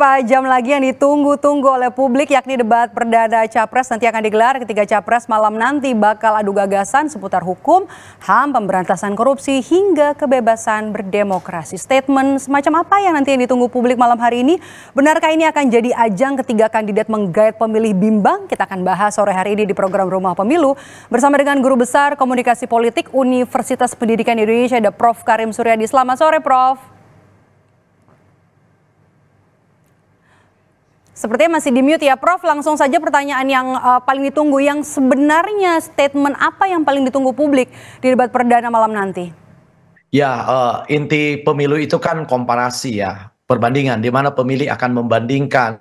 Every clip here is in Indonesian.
Beberapa jam lagi yang ditunggu-tunggu oleh publik yakni debat perdana Capres nanti akan digelar ketiga Capres malam nanti bakal adu gagasan seputar hukum, HAM, pemberantasan korupsi hingga kebebasan berdemokrasi. Statement semacam apa yang nanti yang ditunggu publik malam hari ini? Benarkah ini akan jadi ajang ketiga kandidat menggait pemilih bimbang? Kita akan bahas sore hari ini di program Rumah Pemilu bersama dengan Guru Besar Komunikasi Politik Universitas Pendidikan Indonesia ada Prof. Karim Suryadi. Selamat sore Prof. Sepertinya masih di mute ya, Prof. Langsung saja pertanyaan yang uh, paling ditunggu, yang sebenarnya statement apa yang paling ditunggu publik di debat perdana malam nanti? Ya, uh, inti pemilu itu kan komparasi ya, perbandingan, di mana pemilih akan membandingkan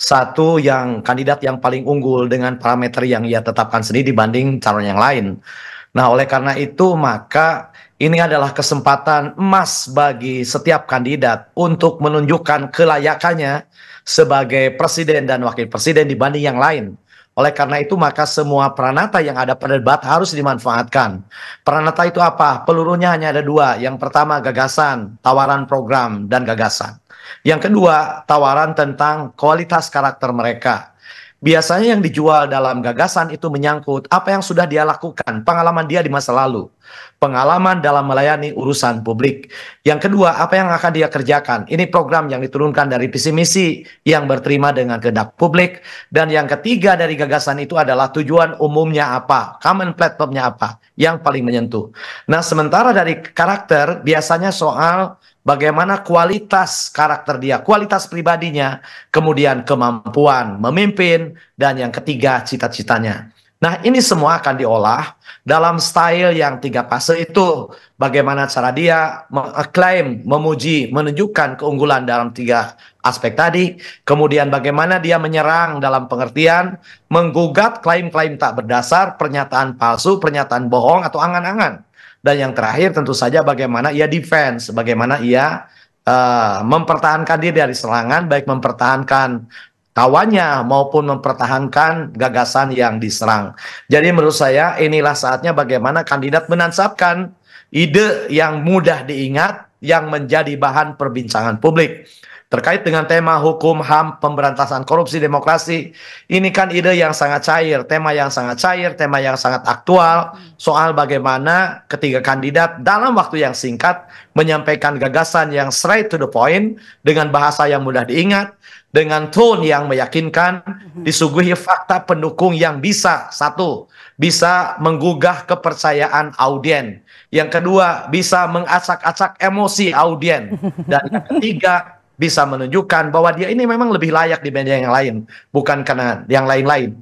satu yang kandidat yang paling unggul dengan parameter yang ia tetapkan sendiri dibanding calon yang lain. Nah, oleh karena itu, maka ini adalah kesempatan emas bagi setiap kandidat untuk menunjukkan kelayakannya sebagai presiden dan wakil presiden dibanding yang lain. Oleh karena itu, maka semua pranata yang ada pada debat harus dimanfaatkan. Pranata itu apa? Pelurunya hanya ada dua. Yang pertama, gagasan, tawaran program, dan gagasan. Yang kedua, tawaran tentang kualitas karakter mereka. Biasanya yang dijual dalam gagasan itu menyangkut apa yang sudah dia lakukan, pengalaman dia di masa lalu, pengalaman dalam melayani urusan publik. Yang kedua, apa yang akan dia kerjakan. Ini program yang diturunkan dari visi misi yang berterima dengan kehendak publik. Dan yang ketiga dari gagasan itu adalah tujuan umumnya apa, common platformnya apa, yang paling menyentuh. Nah, sementara dari karakter biasanya soal bagaimana kualitas karakter dia, kualitas pribadinya, kemudian kemampuan memimpin, dan yang ketiga cita-citanya. Nah, ini semua akan diolah dalam style yang tiga fase itu. Bagaimana cara dia mengklaim, memuji, menunjukkan keunggulan dalam tiga aspek tadi. Kemudian bagaimana dia menyerang dalam pengertian, menggugat klaim-klaim tak berdasar, pernyataan palsu, pernyataan bohong, atau angan-angan. Dan yang terakhir tentu saja bagaimana ia defense, bagaimana ia uh, mempertahankan diri dari serangan, baik mempertahankan kawannya maupun mempertahankan gagasan yang diserang. Jadi menurut saya inilah saatnya bagaimana kandidat menansapkan ide yang mudah diingat yang menjadi bahan perbincangan publik terkait dengan tema hukum HAM pemberantasan korupsi demokrasi. Ini kan ide yang sangat cair, tema yang sangat cair, tema yang sangat aktual soal bagaimana ketiga kandidat dalam waktu yang singkat menyampaikan gagasan yang straight to the point dengan bahasa yang mudah diingat, dengan tone yang meyakinkan, mhm. disuguhi fakta pendukung yang bisa satu bisa menggugah kepercayaan audien, yang kedua bisa mengacak acak emosi audien, dan yang ketiga bisa menunjukkan bahwa dia ini memang lebih layak dibanding yang lain, bukan karena yang lain-lain.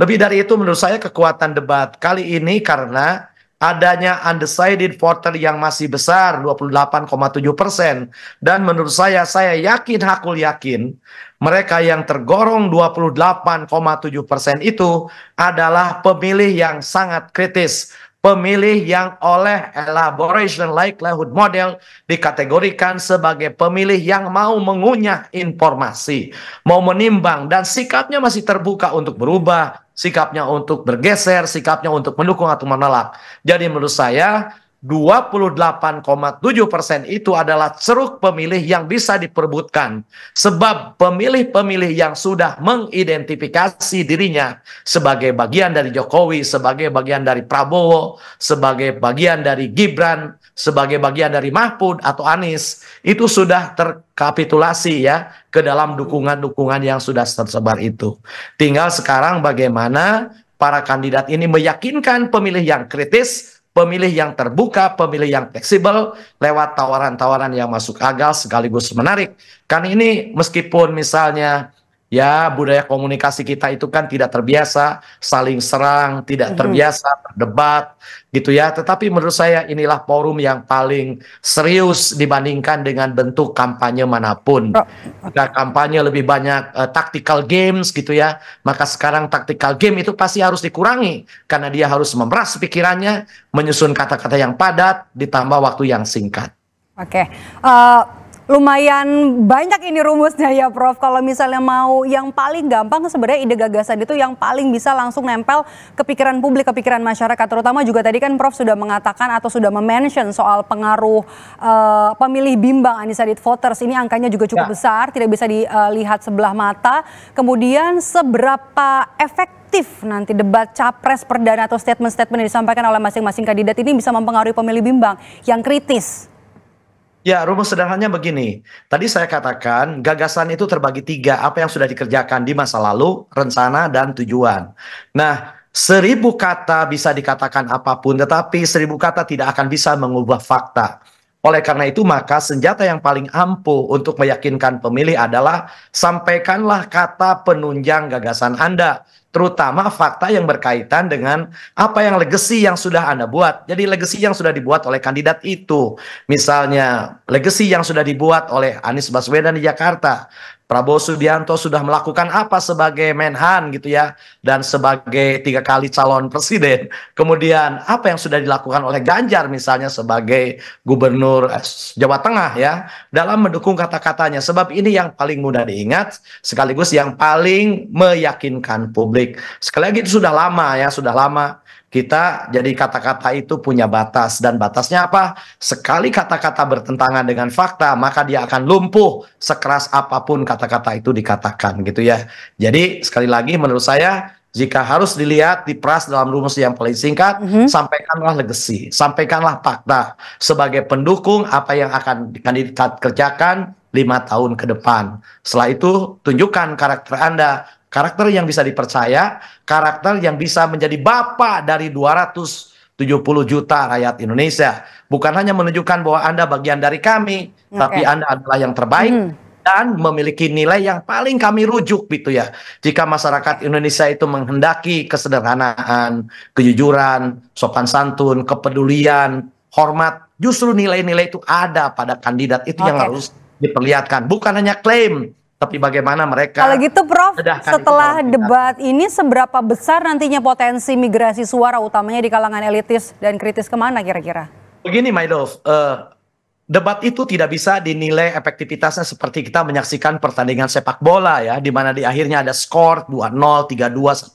Lebih dari itu menurut saya kekuatan debat kali ini karena adanya undecided voter yang masih besar 28,7 persen dan menurut saya saya yakin hakul yakin mereka yang tergorong 28,7 persen itu adalah pemilih yang sangat kritis Pemilih yang oleh elaboration likelihood model dikategorikan sebagai pemilih yang mau mengunyah informasi, mau menimbang dan sikapnya masih terbuka untuk berubah, sikapnya untuk bergeser, sikapnya untuk mendukung atau menolak. Jadi menurut saya 28,7 persen itu adalah ceruk pemilih yang bisa diperbutkan. Sebab pemilih-pemilih yang sudah mengidentifikasi dirinya sebagai bagian dari Jokowi, sebagai bagian dari Prabowo, sebagai bagian dari Gibran, sebagai bagian dari Mahfud atau Anies, itu sudah terkapitulasi ya ke dalam dukungan-dukungan yang sudah tersebar itu. Tinggal sekarang bagaimana para kandidat ini meyakinkan pemilih yang kritis pemilih yang terbuka, pemilih yang fleksibel lewat tawaran-tawaran yang masuk akal sekaligus menarik. Kan ini meskipun misalnya Ya, budaya komunikasi kita itu kan tidak terbiasa, saling serang, tidak mm-hmm. terbiasa berdebat gitu ya. Tetapi menurut saya inilah forum yang paling serius dibandingkan dengan bentuk kampanye manapun. Oh, Jika kampanye lebih banyak uh, tactical games gitu ya, maka sekarang tactical game itu pasti harus dikurangi karena dia harus memeras pikirannya, menyusun kata-kata yang padat ditambah waktu yang singkat. Oke. Okay. Uh eh, lumayan banyak ini rumusnya ya Prof. Kalau misalnya mau yang paling gampang sebenarnya ide gagasan itu yang paling bisa langsung nempel ke pikiran publik, ke pikiran masyarakat. Terutama juga tadi kan Prof sudah mengatakan atau sudah mention soal pengaruh uh, pemilih bimbang undecided voters. Ini angkanya juga cukup ya. besar, tidak bisa dilihat eh, sebelah mata. Kemudian seberapa efektif nanti debat capres perdana atau statement-statement yang disampaikan oleh masing-masing kandidat ini bisa mempengaruhi pemilih bimbang yang kritis Ya, rumus sederhananya begini. Tadi saya katakan gagasan itu terbagi tiga. Apa yang sudah dikerjakan di masa lalu, rencana, dan tujuan. Nah, seribu kata bisa dikatakan apapun, tetapi seribu kata tidak akan bisa mengubah fakta. Oleh karena itu, maka senjata yang paling ampuh untuk meyakinkan pemilih adalah sampaikanlah kata penunjang gagasan Anda, terutama fakta yang berkaitan dengan apa yang legasi yang sudah Anda buat. Jadi legasi yang sudah dibuat oleh kandidat itu, misalnya legasi yang sudah dibuat oleh Anies Baswedan di Jakarta, Prabowo Subianto sudah melakukan apa sebagai Menhan gitu ya dan sebagai tiga kali calon presiden. Kemudian apa yang sudah dilakukan oleh Ganjar misalnya sebagai gubernur eh, Jawa Tengah ya dalam mendukung kata-katanya. Sebab ini yang paling mudah diingat sekaligus yang paling meyakinkan publik. Sekali lagi itu sudah lama ya, sudah lama kita jadi kata-kata itu punya batas dan batasnya apa? Sekali kata-kata bertentangan dengan fakta, maka dia akan lumpuh sekeras apapun kata-kata itu dikatakan gitu ya. Jadi sekali lagi menurut saya jika harus dilihat diperas dalam rumus yang paling singkat, mm -hmm. sampaikanlah legasi, sampaikanlah fakta sebagai pendukung apa yang akan kandidat kerjakan lima tahun ke depan. Setelah itu tunjukkan karakter Anda, Karakter yang bisa dipercaya, karakter yang bisa menjadi bapak dari 270 juta rakyat Indonesia. Bukan hanya menunjukkan bahwa Anda bagian dari kami, okay. tapi Anda adalah yang terbaik hmm. dan memiliki nilai yang paling kami rujuk gitu ya. Jika masyarakat Indonesia itu menghendaki kesederhanaan, kejujuran, sopan santun, kepedulian, hormat, justru nilai-nilai itu ada pada kandidat itu okay. yang harus diperlihatkan. Bukan hanya klaim tapi bagaimana mereka Kalau gitu Prof, setelah debat ini seberapa besar nantinya potensi migrasi suara utamanya di kalangan elitis dan kritis kemana kira-kira? Begini my love, uh, debat itu tidak bisa dinilai efektivitasnya seperti kita menyaksikan pertandingan sepak bola ya, di mana di akhirnya ada skor 2-0, 3-2, 1-0.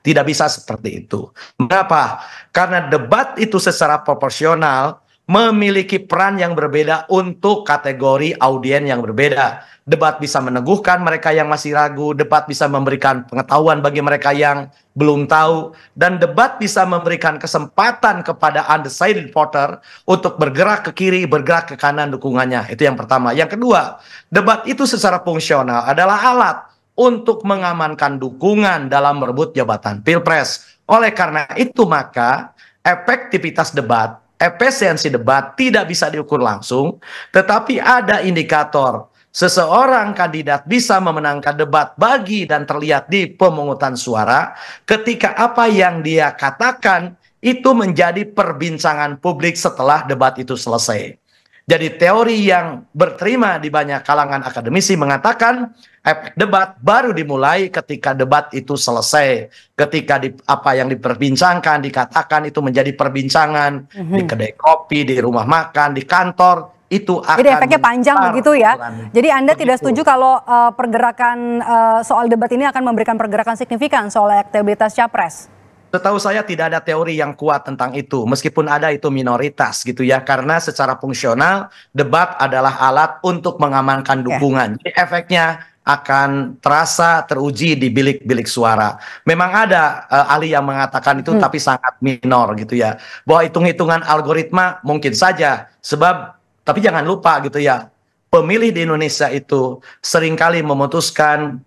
Tidak bisa seperti itu. Kenapa? Karena debat itu secara proporsional memiliki peran yang berbeda untuk kategori audiens yang berbeda. Debat bisa meneguhkan mereka yang masih ragu, debat bisa memberikan pengetahuan bagi mereka yang belum tahu, dan debat bisa memberikan kesempatan kepada undecided voter untuk bergerak ke kiri, bergerak ke kanan dukungannya. Itu yang pertama. Yang kedua, debat itu secara fungsional adalah alat untuk mengamankan dukungan dalam merebut jabatan pilpres. Oleh karena itu maka efektivitas debat efisiensi debat tidak bisa diukur langsung, tetapi ada indikator seseorang kandidat bisa memenangkan debat bagi dan terlihat di pemungutan suara ketika apa yang dia katakan itu menjadi perbincangan publik setelah debat itu selesai. Jadi teori yang berterima di banyak kalangan akademisi mengatakan efek debat baru dimulai ketika debat itu selesai, ketika di, apa yang diperbincangkan dikatakan itu menjadi perbincangan mm -hmm. di mhm. kedai kopi, di rumah makan, di kantor, itu akan Jadi efeknya panjang begitu ya. Jadi Anda begitu. tidak setuju kalau uh, pergerakan uh, soal debat ini akan memberikan pergerakan signifikan soal elektabilitas capres? Setahu saya tidak ada teori yang kuat tentang itu, meskipun ada itu minoritas gitu ya, karena secara fungsional debat adalah alat untuk mengamankan iya. dukungan. Jadi efeknya akan terasa teruji di bilik-bilik suara. Memang ada uh, ahli yang mengatakan itu hmm. tapi sangat minor gitu ya. Bahwa hitung-hitungan algoritma mungkin saja sebab tapi jangan lupa gitu ya. Pemilih di Indonesia itu seringkali memutuskan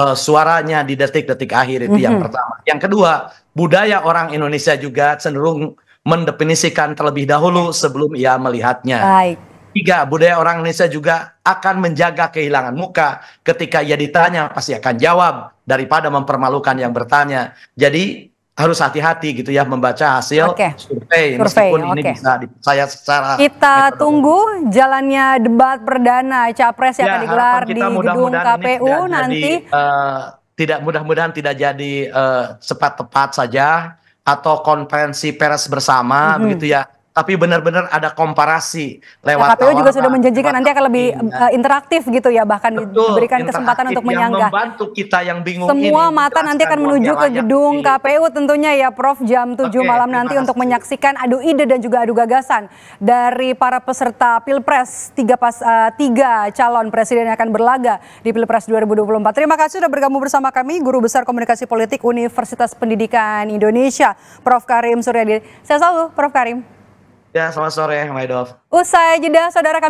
uh, suaranya di detik-detik akhir itu mm -hmm. yang mhm. pertama. Yang kedua, budaya orang Indonesia juga cenderung mendefinisikan terlebih dahulu sebelum ia melihatnya. Baik. Tiga, budaya orang Indonesia juga akan menjaga kehilangan muka ketika ia ditanya pasti akan jawab daripada mempermalukan yang bertanya. Jadi harus hati-hati gitu ya membaca hasil okay. survei meskipun okay. ini bisa dipercaya secara kita tunggu jalannya debat perdana capres yang ya, akan digelar di gedung KPU nanti jadi, uh, eh, tidak mudah-mudahan tidak jadi uh, eh, cepat tepat saja atau konferensi pers bersama mm -hmm. begitu ya tapi benar-benar ada komparasi lewat nah, KPU juga sudah menjanjikan nanti akan lebih ya. interaktif gitu ya bahkan Betul, diberikan kesempatan untuk menyanggah membantu kita yang bingung semua ini, mata nanti akan menuju ke gedung ini. KPU tentunya ya Prof jam 7 Oke, malam nanti untuk menyaksikan adu ide dan juga adu gagasan dari para peserta Pilpres tiga pas uh, tiga calon presiden yang akan berlaga di Pilpres 2024 terima kasih sudah bergabung bersama kami guru besar komunikasi politik Universitas Pendidikan Indonesia Prof Karim Suryadi saya selalu Prof Karim Ya, selamat sore, Maidov. Usai jeda, saudara kami